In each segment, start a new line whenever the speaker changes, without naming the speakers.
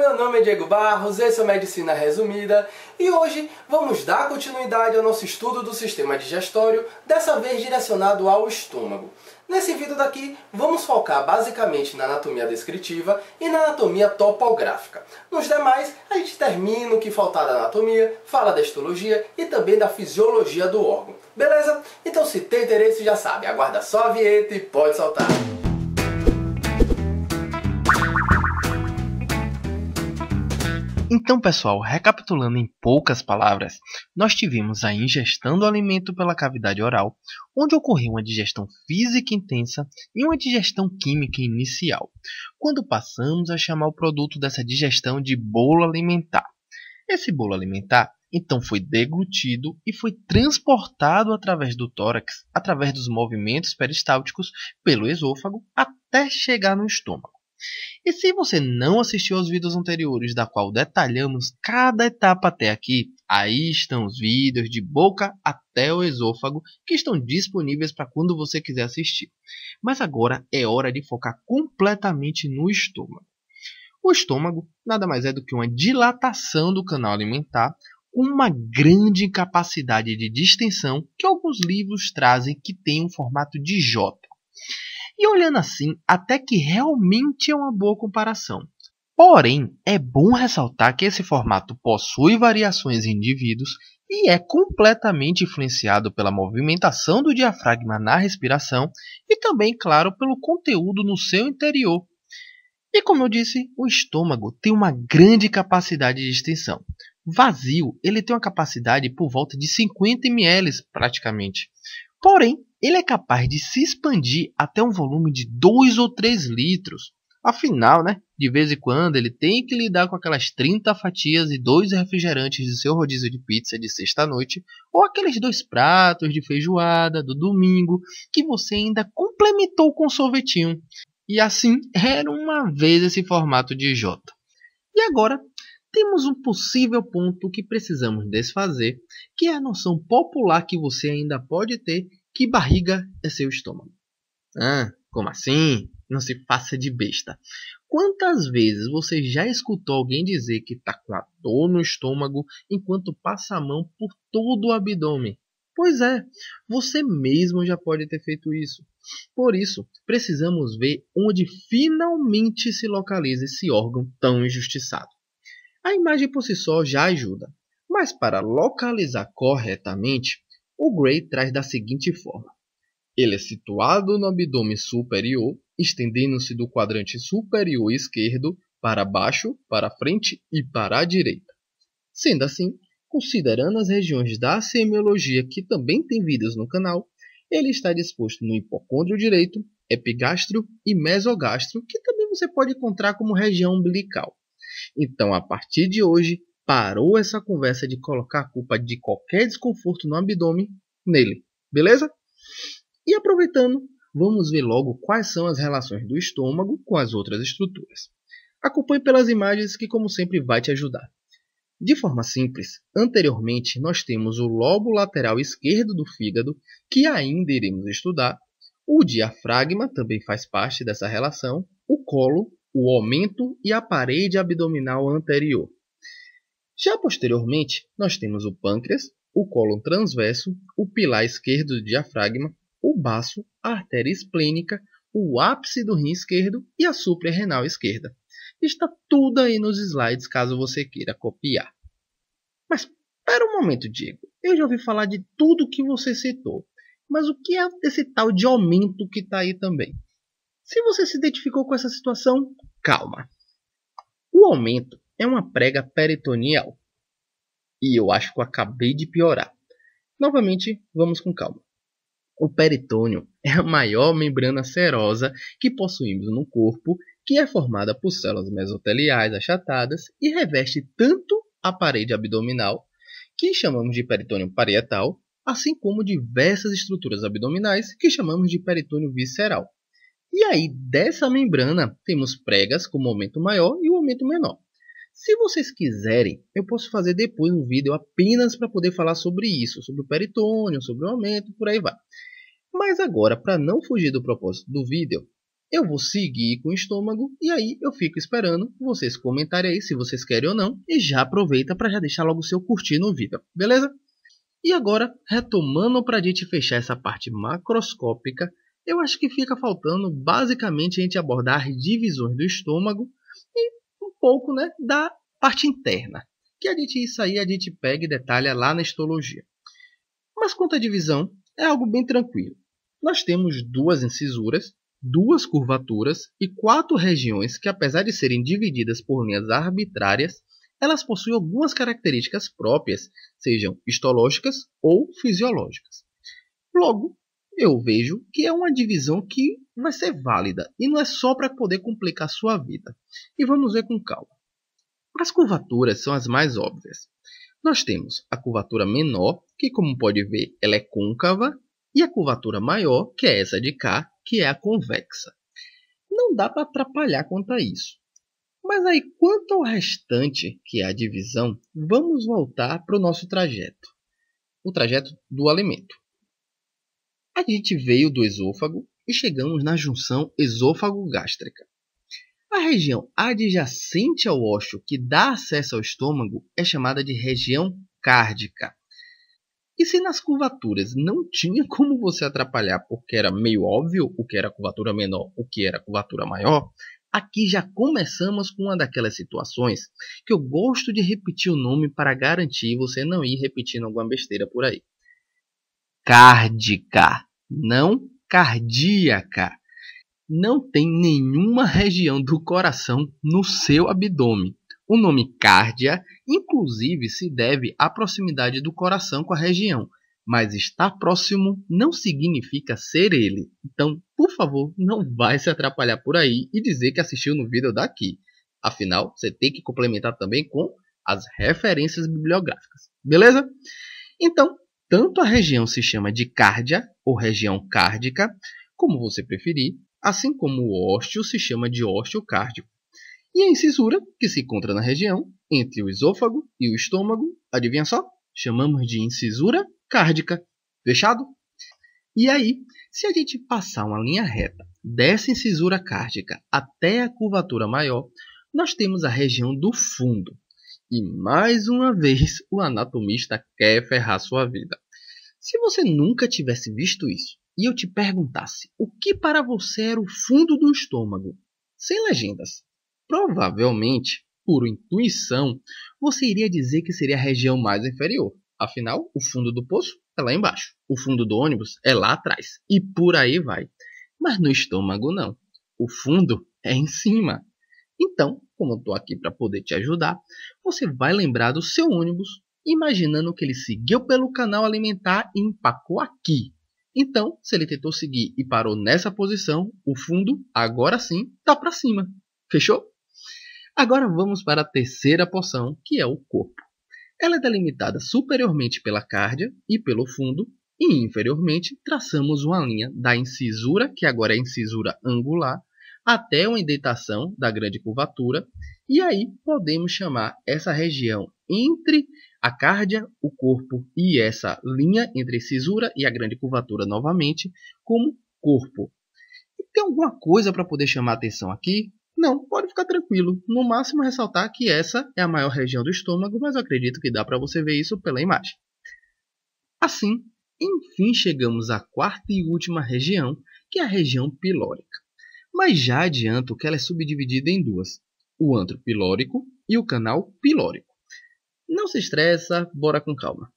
meu nome é Diego Barros, esse é o Medicina Resumida e hoje vamos dar continuidade ao nosso estudo do sistema digestório, dessa vez direcionado ao estômago. Nesse vídeo daqui, vamos focar basicamente na anatomia descritiva e na anatomia topográfica. Nos demais, a gente termina o que faltar da anatomia, fala da histologia e também da fisiologia do órgão. Beleza? Então se tem interesse, já sabe, aguarda só a vinheta e pode soltar! Então, pessoal, recapitulando em poucas palavras, nós tivemos a ingestão do alimento pela cavidade oral, onde ocorreu uma digestão física intensa e uma digestão química inicial, quando passamos a chamar o produto dessa digestão de bolo alimentar. Esse bolo alimentar então foi deglutido e foi transportado através do tórax, através dos movimentos peristálticos, pelo esôfago, até chegar no estômago. E se você não assistiu aos vídeos anteriores, da qual detalhamos cada etapa até aqui, aí estão os vídeos de boca até o esôfago que estão disponíveis para quando você quiser assistir. Mas agora é hora de focar completamente no estômago. O estômago nada mais é do que uma dilatação do canal alimentar com uma grande capacidade de distensão que alguns livros trazem que tem um formato de J. E olhando assim, até que realmente é uma boa comparação. Porém, é bom ressaltar que esse formato possui variações em indivíduos e é completamente influenciado pela movimentação do diafragma na respiração e também, claro, pelo conteúdo no seu interior. E como eu disse, o estômago tem uma grande capacidade de extensão. Vazio, ele tem uma capacidade por volta de 50 ml praticamente. Porém, ele é capaz de se expandir até um volume de 2 ou 3 litros. Afinal, né, de vez em quando ele tem que lidar com aquelas 30 fatias e dois refrigerantes de seu rodízio de pizza de sexta-noite, ou aqueles dois pratos de feijoada do domingo que você ainda complementou com sorvetinho. E assim era uma vez esse formato de J. E agora temos um possível ponto que precisamos desfazer, que é a noção popular que você ainda pode ter que barriga é seu estômago? Ah, como assim? Não se faça de besta. Quantas vezes você já escutou alguém dizer que está com a dor no estômago enquanto passa a mão por todo o abdômen? Pois é, você mesmo já pode ter feito isso. Por isso, precisamos ver onde finalmente se localiza esse órgão tão injustiçado. A imagem por si só já ajuda, mas para localizar corretamente, o Gray traz da seguinte forma. Ele é situado no abdômen superior, estendendo-se do quadrante superior esquerdo para baixo, para frente e para a direita. Sendo assim, considerando as regiões da semiologia que também têm vidas no canal, ele está disposto no hipocôndrio direito, epigastro e mesogástrio, que também você pode encontrar como região umbilical. Então, a partir de hoje, parou essa conversa de colocar a culpa de qualquer desconforto no abdômen nele, beleza? E aproveitando, vamos ver logo quais são as relações do estômago com as outras estruturas. Acompanhe pelas imagens que, como sempre, vai te ajudar. De forma simples, anteriormente nós temos o lobo lateral esquerdo do fígado, que ainda iremos estudar, o diafragma também faz parte dessa relação, o colo, o aumento e a parede abdominal anterior. Já posteriormente, nós temos o pâncreas, o cólon transverso, o pilar esquerdo do diafragma, o baço, a artéria esplênica, o ápice do rim esquerdo e a suprarrenal esquerda. Está tudo aí nos slides caso você queira copiar. Mas espera um momento, Diego. Eu já ouvi falar de tudo que você citou. Mas o que é esse tal de aumento que está aí também? Se você se identificou com essa situação, calma. O aumento é uma prega peritoneal. E eu acho que eu acabei de piorar. Novamente, vamos com calma. O peritônio é a maior membrana serosa que possuímos no corpo, que é formada por células mesoteliais achatadas e reveste tanto a parede abdominal, que chamamos de peritônio parietal, assim como diversas estruturas abdominais, que chamamos de peritônio visceral. E aí, dessa membrana, temos pregas com o aumento maior e o aumento menor. Se vocês quiserem, eu posso fazer depois um vídeo apenas para poder falar sobre isso, sobre o peritônio, sobre o aumento, por aí vai. Mas agora, para não fugir do propósito do vídeo, eu vou seguir com o estômago e aí eu fico esperando vocês comentarem aí se vocês querem ou não e já aproveita para já deixar logo o seu curtir no vídeo, beleza? E agora, retomando para a gente fechar essa parte macroscópica, eu acho que fica faltando basicamente a gente abordar divisões do estômago pouco né, da parte interna, que a gente isso aí a gente pega e detalha lá na histologia. Mas quanto à divisão, é algo bem tranquilo. Nós temos duas incisuras, duas curvaturas e quatro regiões que, apesar de serem divididas por linhas arbitrárias, elas possuem algumas características próprias, sejam histológicas ou fisiológicas. Logo, eu vejo que é uma divisão que vai ser válida e não é só para poder complicar sua vida. E vamos ver com calma. As curvaturas são as mais óbvias. Nós temos a curvatura menor, que como pode ver, ela é côncava, e a curvatura maior, que é essa de cá, que é a convexa. Não dá para atrapalhar quanto a isso. Mas aí, quanto ao restante, que é a divisão, vamos voltar para o nosso trajeto. O trajeto do alimento. A gente veio do esôfago e chegamos na junção esôfago-gástrica. A região adjacente ao ósseo que dá acesso ao estômago é chamada de região cárdica. E se nas curvaturas não tinha como você atrapalhar, porque era meio óbvio o que era curvatura menor, o que era curvatura maior, aqui já começamos com uma daquelas situações que eu gosto de repetir o nome para garantir você não ir repetindo alguma besteira por aí. Cárdica não cardíaca. Não tem nenhuma região do coração no seu abdômen. O nome cárdia, inclusive, se deve à proximidade do coração com a região, mas estar próximo não significa ser ele. Então, por favor, não vai se atrapalhar por aí e dizer que assistiu no vídeo daqui. Afinal, você tem que complementar também com as referências bibliográficas, beleza? Então, tanto a região se chama de cárdia ou região cárdica, como você preferir, assim como o ósteo se chama de ósteo cárdico. E a incisura, que se encontra na região entre o esôfago e o estômago, adivinha só? Chamamos de incisura cárdica. Fechado? E aí, se a gente passar uma linha reta dessa incisura cárdica até a curvatura maior, nós temos a região do fundo, e mais uma vez o anatomista quer ferrar sua vida. Se você nunca tivesse visto isso e eu te perguntasse o que para você era o fundo do estômago, sem legendas, provavelmente, por intuição, você iria dizer que seria a região mais inferior. Afinal, o fundo do poço é lá embaixo, o fundo do ônibus é lá atrás e por aí vai. Mas no estômago não. O fundo é em cima. Então, como eu estou aqui para poder te ajudar, você vai lembrar do seu ônibus, imaginando que ele seguiu pelo canal alimentar e empacou aqui. Então, se ele tentou seguir e parou nessa posição, o fundo, agora sim, está para cima. Fechou? Agora vamos para a terceira porção, que é o corpo. Ela é delimitada superiormente pela cárdia e pelo fundo, e inferiormente traçamos uma linha da incisura, que agora é incisura angular, até uma indentação da grande curvatura, e aí podemos chamar essa região entre a cárdia, o corpo e essa linha entre a cisura e a grande curvatura novamente como corpo. E tem alguma coisa para poder chamar atenção aqui? Não, pode ficar tranquilo. No máximo ressaltar que essa é a maior região do estômago, mas eu acredito que dá para você ver isso pela imagem. Assim, enfim chegamos à quarta e última região, que é a região pilórica mas já adianto que ela é subdividida em duas: o antro pilórico e o canal pilórico. Não se estressa, bora com calma.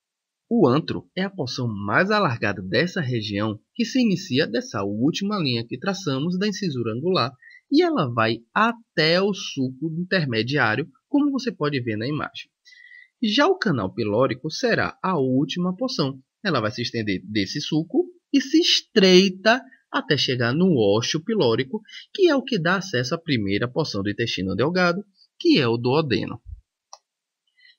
O antro é a porção mais alargada dessa região que se inicia dessa última linha que traçamos da incisura angular e ela vai até o sulco intermediário, como você pode ver na imagem. Já o canal pilórico será a última porção. Ela vai se estender desse sulco e se estreita até chegar no ósseo pilórico, que é o que dá acesso à primeira porção do intestino delgado, que é o duodeno.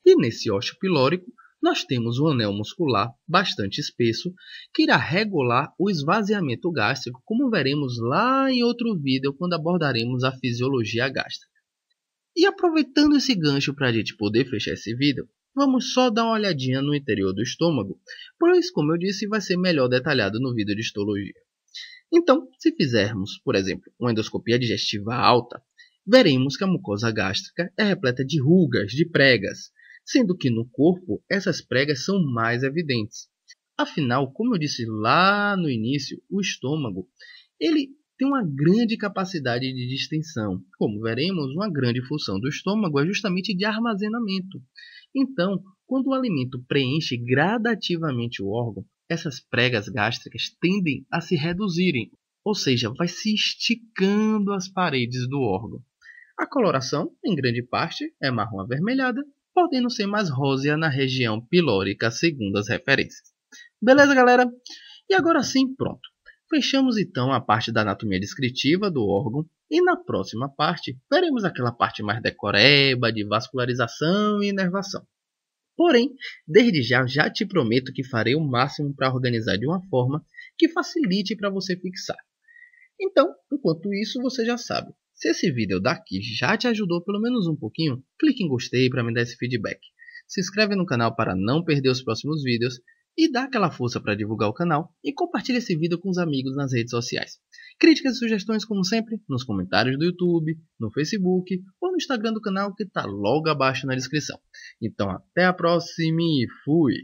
E nesse ósseo pilórico, nós temos um anel muscular bastante espesso que irá regular o esvaziamento gástrico, como veremos lá em outro vídeo quando abordaremos a fisiologia gástrica. E aproveitando esse gancho para a gente poder fechar esse vídeo, vamos só dar uma olhadinha no interior do estômago, pois, como eu disse, vai ser melhor detalhado no vídeo de histologia. Então, se fizermos, por exemplo, uma endoscopia digestiva alta, veremos que a mucosa gástrica é repleta de rugas, de pregas, sendo que no corpo essas pregas são mais evidentes. Afinal, como eu disse lá no início, o estômago ele tem uma grande capacidade de distensão. Como veremos, uma grande função do estômago é justamente de armazenamento. Então, quando o alimento preenche gradativamente o órgão, essas pregas gástricas tendem a se reduzirem, ou seja, vai se esticando as paredes do órgão. A coloração, em grande parte, é marrom avermelhada, podendo ser mais rósea na região pilórica, segundo as referências. Beleza, galera? E agora sim, pronto. Fechamos então a parte da anatomia descritiva do órgão e na próxima parte veremos aquela parte mais decoreba de vascularização e inervação. Porém, desde já já te prometo que farei o máximo para organizar de uma forma que facilite para você fixar. Então, enquanto isso, você já sabe. Se esse vídeo daqui já te ajudou pelo menos um pouquinho, clique em gostei para me dar esse feedback. Se inscreve no canal para não perder os próximos vídeos e dá aquela força para divulgar o canal e compartilha esse vídeo com os amigos nas redes sociais. Críticas e sugestões, como sempre, nos comentários do YouTube, no Facebook ou no Instagram do canal que está logo abaixo na descrição. Então até a próxima e fui!